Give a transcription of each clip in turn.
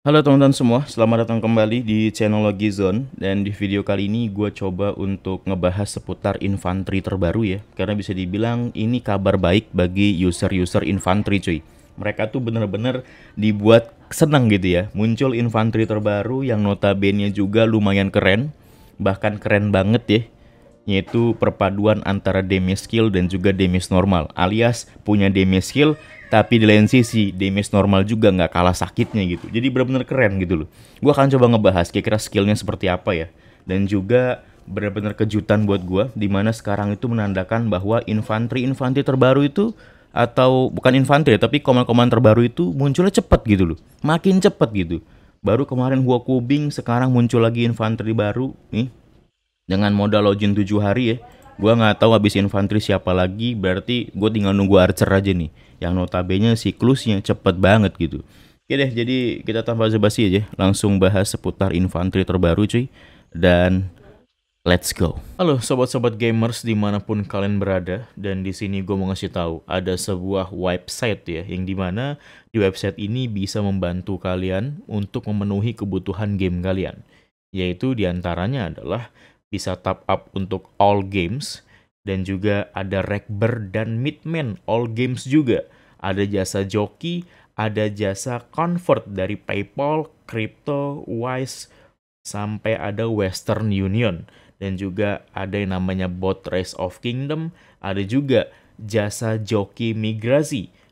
Halo teman-teman semua, selamat datang kembali di channel Logi Zone Dan di video kali ini gue coba untuk ngebahas seputar infanteri terbaru ya Karena bisa dibilang ini kabar baik bagi user-user infanteri cuy Mereka tuh bener-bener dibuat senang gitu ya Muncul infanteri terbaru yang notabene juga lumayan keren Bahkan keren banget ya Yaitu perpaduan antara damage skill dan juga damage normal Alias punya damage skill tapi di lain sisi damage normal juga nggak kalah sakitnya gitu jadi benar-benar keren gitu loh gue akan coba ngebahas kira-kira skillnya seperti apa ya dan juga benar-benar kejutan buat gue dimana sekarang itu menandakan bahwa infanteri-infanteri terbaru itu atau bukan infanteri tapi komandan-komandan terbaru itu munculnya cepet gitu loh makin cepet gitu baru kemarin gua kubing sekarang muncul lagi infanteri baru nih dengan modal login 7 hari ya gue nggak tahu abis infanteri siapa lagi berarti gue tinggal nunggu archer aja nih yang notabene siklusnya cepet banget gitu oke deh jadi kita tanpa basi aja langsung bahas seputar infanteri terbaru cuy dan Let's go. Halo sobat-sobat gamers dimanapun kalian berada dan di sini gue mau ngasih tahu ada sebuah website ya yang dimana di website ini bisa membantu kalian untuk memenuhi kebutuhan game kalian yaitu diantaranya adalah bisa top up untuk all games dan juga ada Rekber dan Midman all games juga. Ada jasa joki, ada jasa convert dari PayPal, Crypto, Wise, sampai ada Western Union. Dan juga ada yang namanya Bot Race of Kingdom, ada juga jasa joki migrasi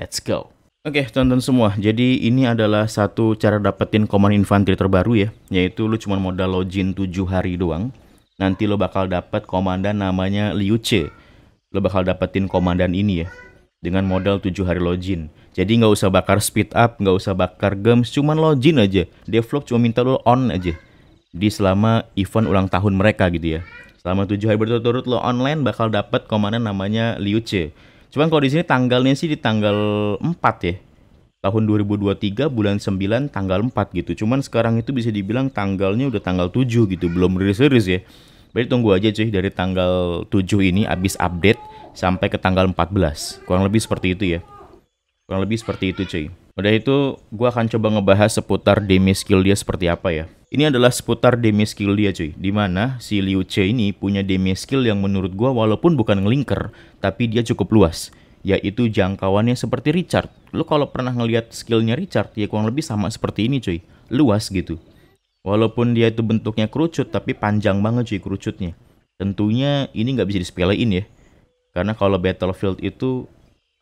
Let's go. Oke, okay, tonton semua. Jadi ini adalah satu cara dapetin command infantry terbaru ya, yaitu lu cuma modal login 7 hari doang. Nanti lo bakal dapat komandan namanya Liu Che. Lo bakal dapetin komandan ini ya dengan modal 7 hari login. Jadi nggak usah bakar speed up, nggak usah bakar games, cuman login aja. Develop cuma minta lo on aja. Di selama event ulang tahun mereka gitu ya. Selama 7 hari berturut-turut lo online bakal dapat komandan namanya Liu Che Cuman kalau di sini tanggalnya sih di tanggal 4 ya. Tahun 2023 bulan 9 tanggal 4 gitu. Cuman sekarang itu bisa dibilang tanggalnya udah tanggal 7 gitu, belum rilis-rilis ya. Berarti tunggu aja cuy dari tanggal 7 ini habis update sampai ke tanggal 14. Kurang lebih seperti itu ya. Kurang lebih seperti itu cuy. Udah itu gue akan coba ngebahas seputar demi skill dia seperti apa ya. Ini adalah seputar demi skill dia cuy. Dimana si Liu Che ini punya demi skill yang menurut gue walaupun bukan ngelinker. Tapi dia cukup luas. Yaitu jangkauannya seperti Richard. Lo kalau pernah ngelihat skillnya Richard ya kurang lebih sama seperti ini cuy. Luas gitu. Walaupun dia itu bentuknya kerucut tapi panjang banget cuy kerucutnya. Tentunya ini nggak bisa disepelein ya. Karena kalau Battlefield itu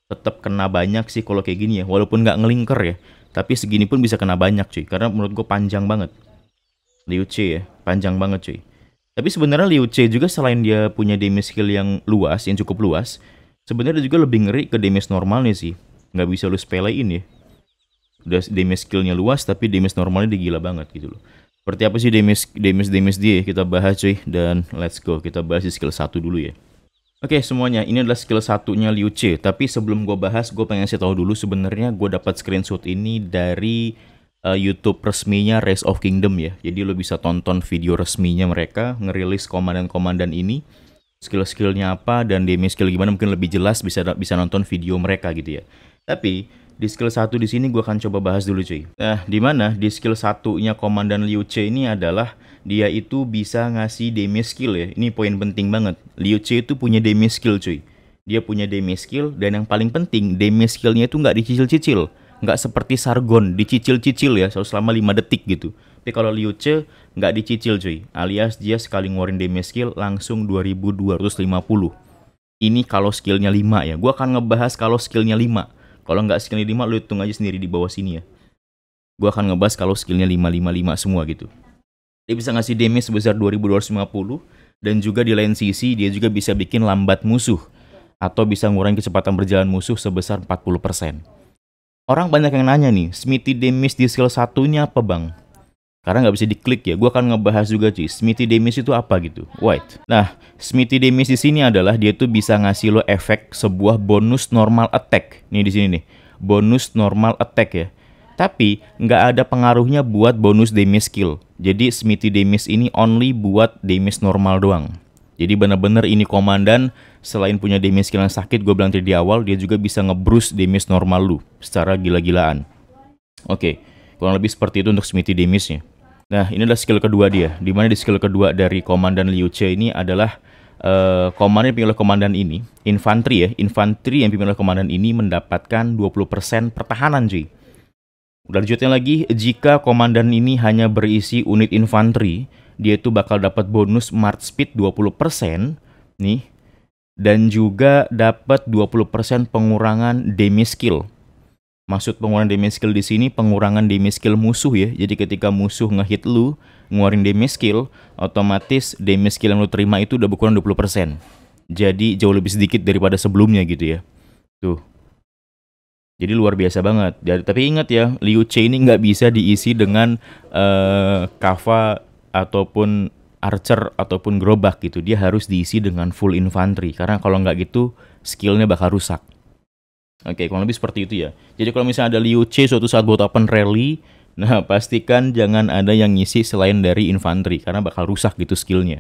tetap kena banyak sih kalau kayak gini ya. Walaupun nggak ngelingker ya. Tapi segini pun bisa kena banyak cuy. Karena menurut gue panjang banget. Liu C ya. Panjang banget cuy. Tapi sebenarnya Liu C juga selain dia punya damage skill yang luas, yang cukup luas. Sebenarnya juga lebih ngeri ke damage normalnya sih. Nggak bisa lu sepelein ya. Udah damage skillnya luas tapi damage normalnya digila banget gitu loh. Seperti apa sih damage damage damage dia kita bahas cuy dan let's go kita bahas di skill satu dulu ya. Oke okay, semuanya, ini adalah skill satunya Liu Che. Tapi sebelum gue bahas, gue pengen kasih tahu dulu sebenarnya gue dapat screenshot ini dari uh, YouTube resminya Race of Kingdom ya. Jadi lo bisa tonton video resminya mereka ngerilis komandan-komandan ini, skill-skillnya apa dan damage skill gimana mungkin lebih jelas bisa bisa nonton video mereka gitu ya. Tapi di skill 1 di sini gue akan coba bahas dulu cuy. Nah, di mana di skill satunya Komandan Liu Che ini adalah dia itu bisa ngasih damage skill ya. Ini poin penting banget. Liu Che itu punya damage skill cuy. Dia punya damage skill dan yang paling penting damage skillnya itu nggak dicicil-cicil. Nggak seperti Sargon dicicil-cicil ya selama 5 detik gitu. Tapi kalau Liu Che nggak dicicil cuy. Alias dia sekali ngeluarin damage skill langsung 2250. Ini kalau skillnya 5 ya. Gue akan ngebahas kalau skillnya 5 kalau nggak skillnya 5, lu hitung aja sendiri di bawah sini ya. Gue akan ngebahas kalau skillnya 555 semua gitu. Dia bisa ngasih damage sebesar 2250 dan juga di lain sisi dia juga bisa bikin lambat musuh atau bisa ngurangi kecepatan berjalan musuh sebesar 40%. Orang banyak yang nanya nih, Smithy damage di skill satunya apa bang? Karena nggak bisa diklik ya. Gue akan ngebahas juga cuy, Smithy Demis itu apa gitu. White. Nah, Smithy Demis di sini adalah dia tuh bisa ngasih lo efek sebuah bonus normal attack. Nih di sini nih. Bonus normal attack ya. Tapi nggak ada pengaruhnya buat bonus damage skill. Jadi Smithy Demis ini only buat damage normal doang. Jadi bener-bener ini komandan selain punya damage skill yang sakit gue bilang tadi di awal dia juga bisa ngebrus damage normal lu secara gila-gilaan. Oke, okay. kurang lebih seperti itu untuk Smithy damage-nya. Nah, ini adalah skill kedua dia, di mana di skill kedua dari Komandan Liu Che ini adalah uh, komandan yang komandan ini, infanteri ya, infanteri yang dipimpin oleh komandan ini mendapatkan 20% pertahanan, cuy. Lanjutnya lagi, jika komandan ini hanya berisi unit infanteri, dia itu bakal dapat bonus march speed 20%, nih, dan juga dapat 20% pengurangan damage skill Maksud pengurangan damage skill di sini pengurangan damage skill musuh ya. Jadi ketika musuh ngehit lu, nguarin damage skill, otomatis damage skill yang lu terima itu udah berkurang 20%. Jadi jauh lebih sedikit daripada sebelumnya gitu ya. Tuh. Jadi luar biasa banget. Jadi, ya, tapi ingat ya, Liu Che ini nggak bisa diisi dengan uh, kava ataupun archer ataupun gerobak gitu. Dia harus diisi dengan full infantry karena kalau nggak gitu skillnya bakal rusak. Oke, okay, kurang lebih seperti itu ya. Jadi kalau misalnya ada Liu C suatu saat buat open rally, nah pastikan jangan ada yang ngisi selain dari infanteri karena bakal rusak gitu skillnya.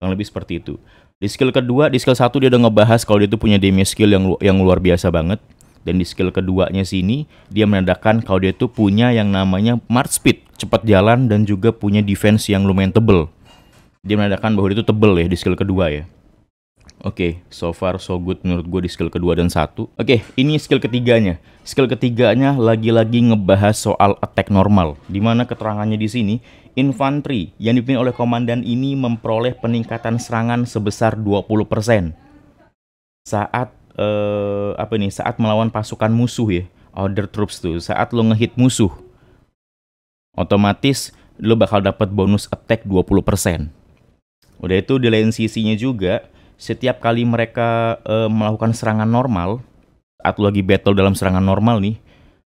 Kurang lebih seperti itu. Di skill kedua, di skill satu dia udah ngebahas kalau dia tuh punya damage skill yang yang luar biasa banget. Dan di skill keduanya sini dia menandakan kalau dia tuh punya yang namanya march speed, cepat jalan dan juga punya defense yang lumayan tebel. Dia menandakan bahwa dia tuh tebel ya di skill kedua ya. Oke, okay, so far so good menurut gue di skill kedua dan satu. Oke, okay, ini skill ketiganya. Skill ketiganya lagi-lagi ngebahas soal attack normal, dimana keterangannya di sini infanteri yang dipimpin oleh komandan ini memperoleh peningkatan serangan sebesar 20% saat uh, apa nih saat melawan pasukan musuh ya, order troops tuh. Saat lo ngehit musuh, otomatis lo bakal dapat bonus attack 20%. Udah itu di lain sisinya juga setiap kali mereka uh, melakukan serangan normal atau lagi battle dalam serangan normal nih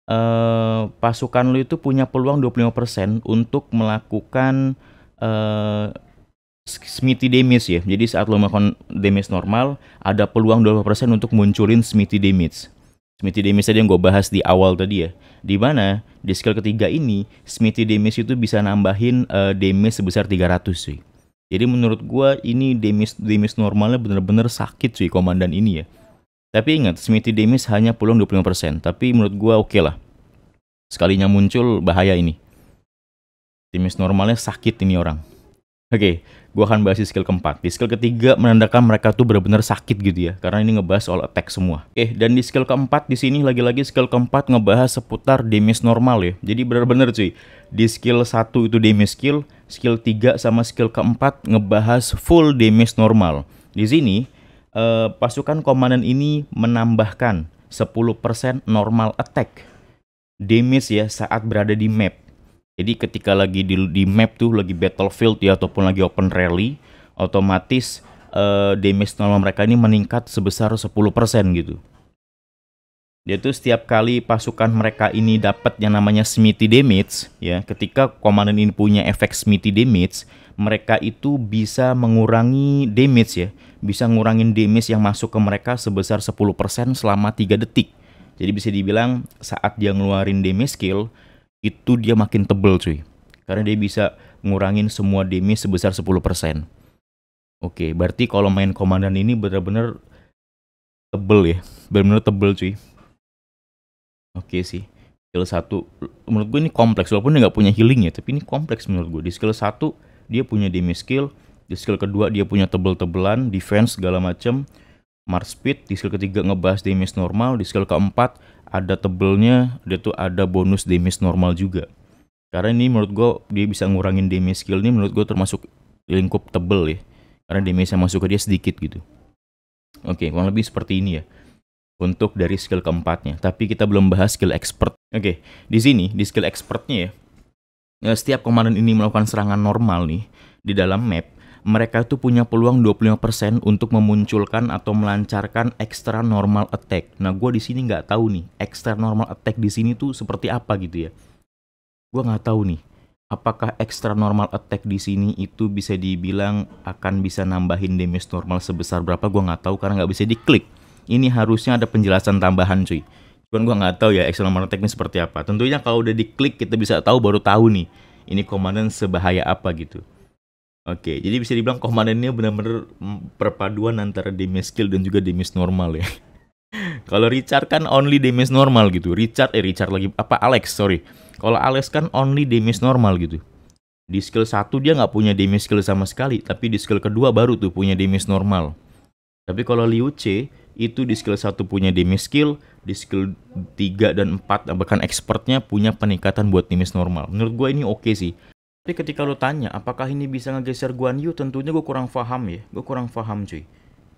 uh, pasukan lu itu punya peluang 25% untuk melakukan uh, smithy damage ya. Jadi saat lu melakukan damage normal, ada peluang 25% untuk munculin smithy damage. Smithy damage tadi yang gue bahas di awal tadi ya. Di mana di skill ketiga ini, smithy damage itu bisa nambahin uh, damage sebesar 300 sih. Jadi menurut gue ini Demis Demis normalnya bener-bener sakit sih komandan ini ya. Tapi ingat, Smithy Demis hanya pulang 25%, tapi menurut gue oke okay lah. Sekalinya muncul, bahaya ini. Demis normalnya sakit ini orang. Oke, okay, gue akan bahas di skill keempat. Di skill ketiga menandakan mereka tuh benar-benar sakit gitu ya, karena ini ngebahas soal attack semua. Oke, okay, dan di skill keempat di sini lagi-lagi skill keempat ngebahas seputar damage normal ya. Jadi benar-benar cuy, di skill satu itu damage skill, skill 3 sama skill keempat ngebahas full damage normal. Di sini eh, pasukan komandan ini menambahkan 10% normal attack damage ya saat berada di map. Jadi ketika lagi di, di map tuh lagi battlefield ya ataupun lagi open rally, otomatis eh, damage normal mereka ini meningkat sebesar 10% gitu dia tuh setiap kali pasukan mereka ini dapat yang namanya smithy damage ya ketika komandan ini punya efek smithy damage mereka itu bisa mengurangi damage ya bisa ngurangin damage yang masuk ke mereka sebesar 10% selama 3 detik jadi bisa dibilang saat dia ngeluarin damage skill itu dia makin tebel cuy karena dia bisa ngurangin semua damage sebesar 10% Oke, berarti kalau main komandan ini benar-benar tebel ya, benar-benar tebel cuy. Oke okay sih. Skill satu menurut gue ini kompleks walaupun dia nggak punya healing ya, tapi ini kompleks menurut gue. Di skill satu dia punya damage skill, di skill kedua dia punya tebel-tebelan, defense segala macem, mark speed, di skill ketiga ngebahas damage normal, di skill keempat ada tebelnya, dia tuh ada bonus damage normal juga. Karena ini menurut gue dia bisa ngurangin damage skill ini menurut gue termasuk lingkup tebel ya. Karena damage yang masuk ke dia sedikit gitu. Oke, okay, kurang lebih seperti ini ya untuk dari skill keempatnya. Tapi kita belum bahas skill expert. Oke, okay, di sini di skill expertnya ya. Eh, setiap komandan ini melakukan serangan normal nih di dalam map, mereka itu punya peluang 25% untuk memunculkan atau melancarkan extra normal attack. Nah, gue di sini nggak tahu nih extra normal attack di sini tuh seperti apa gitu ya. Gue nggak tahu nih. Apakah extra normal attack di sini itu bisa dibilang akan bisa nambahin damage normal sebesar berapa? Gue nggak tahu karena nggak bisa diklik ini harusnya ada penjelasan tambahan cuy cuman gue nggak tahu ya Excel nomor teknis seperti apa tentunya kalau udah diklik kita bisa tahu baru tahu nih ini komandan sebahaya apa gitu oke jadi bisa dibilang komandannya benar-benar perpaduan antara damage skill dan juga damage normal ya kalau Richard kan only damage normal gitu Richard eh Richard lagi apa Alex sorry kalau Alex kan only damage normal gitu di skill 1 dia nggak punya damage skill sama sekali tapi di skill kedua baru tuh punya damage normal tapi kalau Liu C itu di skill 1 punya damage skill, di skill 3 dan 4 bahkan expertnya punya peningkatan buat damage normal. Menurut gue ini oke okay sih. Tapi ketika lo tanya apakah ini bisa ngegeser Guan Yu, tentunya gue kurang paham ya. Gue kurang paham cuy.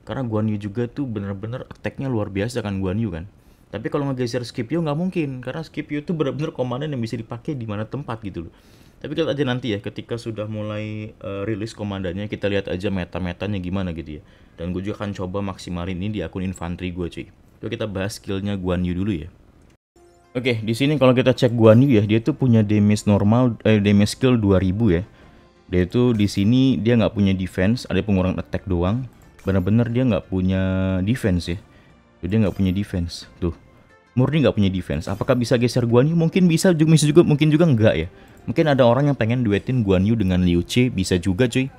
Karena Guan Yu juga tuh bener-bener attack-nya luar biasa kan Guan Yu kan. Tapi kalau ngegeser Skip Yu nggak mungkin karena Skip Yu tuh bener-bener komandan yang bisa dipakai di mana tempat gitu loh. Tapi kita aja nanti ya ketika sudah mulai uh, rilis komandannya kita lihat aja meta-metanya gimana gitu ya. Dan gue juga akan coba maksimalin ini di akun infanteri gue cuy. Coba kita bahas skillnya Guan Yu dulu ya. Oke, di sini kalau kita cek Guan Yu ya, dia tuh punya damage normal, eh, damage skill 2000 ya. Dia tuh di sini dia nggak punya defense, ada pengurangan attack doang. Bener-bener dia nggak punya defense ya. Jadi dia nggak punya defense tuh. Murni nggak punya defense. Apakah bisa geser Guan Yu? Mungkin bisa, juga, juga mungkin juga nggak ya. Mungkin ada orang yang pengen duetin Guan Yu dengan Liu Che, bisa juga cuy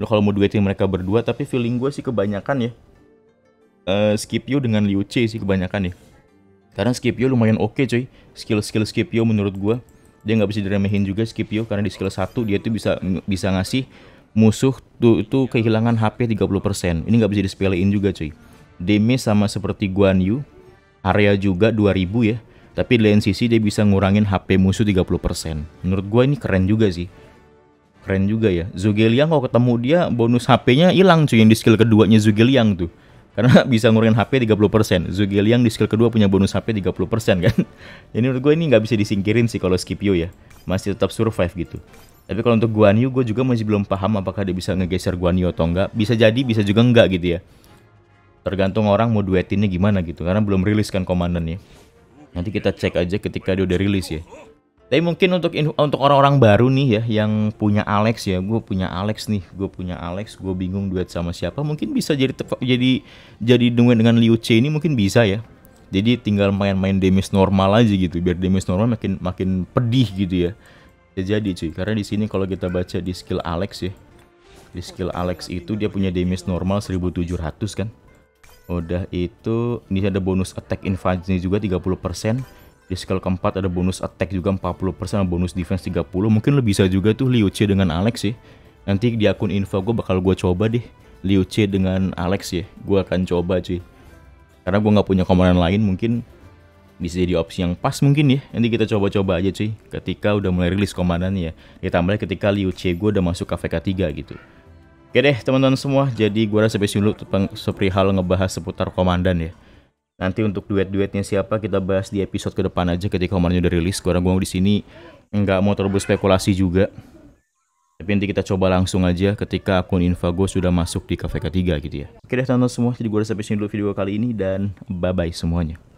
lo kalau mau duetin mereka berdua tapi feeling gue sih kebanyakan ya uh, eh, Skipio dengan Liu Che sih kebanyakan ya karena Skipio lumayan oke okay, coy skill-skill Skipio menurut gue dia nggak bisa diremehin juga Skipio karena di skill 1 dia tuh bisa bisa ngasih musuh tuh itu kehilangan HP 30%. Ini nggak bisa disepelein juga cuy. Damage sama seperti Guan Yu, area juga 2000 ya. Tapi di lain sisi dia bisa ngurangin HP musuh 30%. Menurut gue ini keren juga sih. Keren juga ya. Zugeliang kalau ketemu dia bonus HP-nya hilang cuy yang di skill keduanya Zugeliang tuh. Karena bisa ngurangin HP 30%. Zugeliang di skill kedua punya bonus HP 30% kan. Jadi menurut gue ini nggak bisa disingkirin sih kalau Scipio ya. Masih tetap survive gitu. Tapi kalau untuk Guan Yu, gue juga masih belum paham apakah dia bisa ngegeser Guan Yu atau enggak. Bisa jadi, bisa juga enggak gitu ya. Tergantung orang mau duetinnya gimana gitu. Karena belum rilis kan komandannya. Nanti kita cek aja ketika dia udah rilis ya. Tapi mungkin untuk untuk orang-orang baru nih ya yang punya Alex ya, gue punya Alex nih, gue punya Alex, gue bingung duet sama siapa, mungkin bisa jadi jadi jadi duet dengan Liu Che ini mungkin bisa ya. Jadi tinggal main-main damage normal aja gitu, biar damage normal makin makin pedih gitu ya. Ya jadi cuy, karena di sini kalau kita baca di skill Alex ya, di skill Alex itu dia punya damage normal 1700 kan. Udah itu, ini ada bonus attack invasinya juga 30% di skill keempat ada bonus attack juga 40% bonus defense 30 mungkin lo bisa juga tuh Liu Che dengan Alex sih nanti di akun info gue bakal gue coba deh Liu Che dengan Alex ya gue akan coba cuy karena gue nggak punya komandan lain mungkin bisa jadi opsi yang pas mungkin ya nanti kita coba-coba aja cuy ketika udah mulai rilis komandannya ya. ditambah ketika Liu Che gue udah masuk KVK 3 gitu Oke deh teman-teman semua, jadi gue rasa sampai dulu hal ngebahas seputar komandan ya. Nanti untuk duet-duetnya siapa kita bahas di episode ke depan aja ketika kamarnya udah rilis. Karena gue di sini nggak mau terlalu spekulasi juga. Tapi nanti kita coba langsung aja ketika akun Infago sudah masuk di KVK 3 gitu ya. Oke deh tonton semua, jadi gue udah sampai sini dulu video kali ini dan bye-bye semuanya.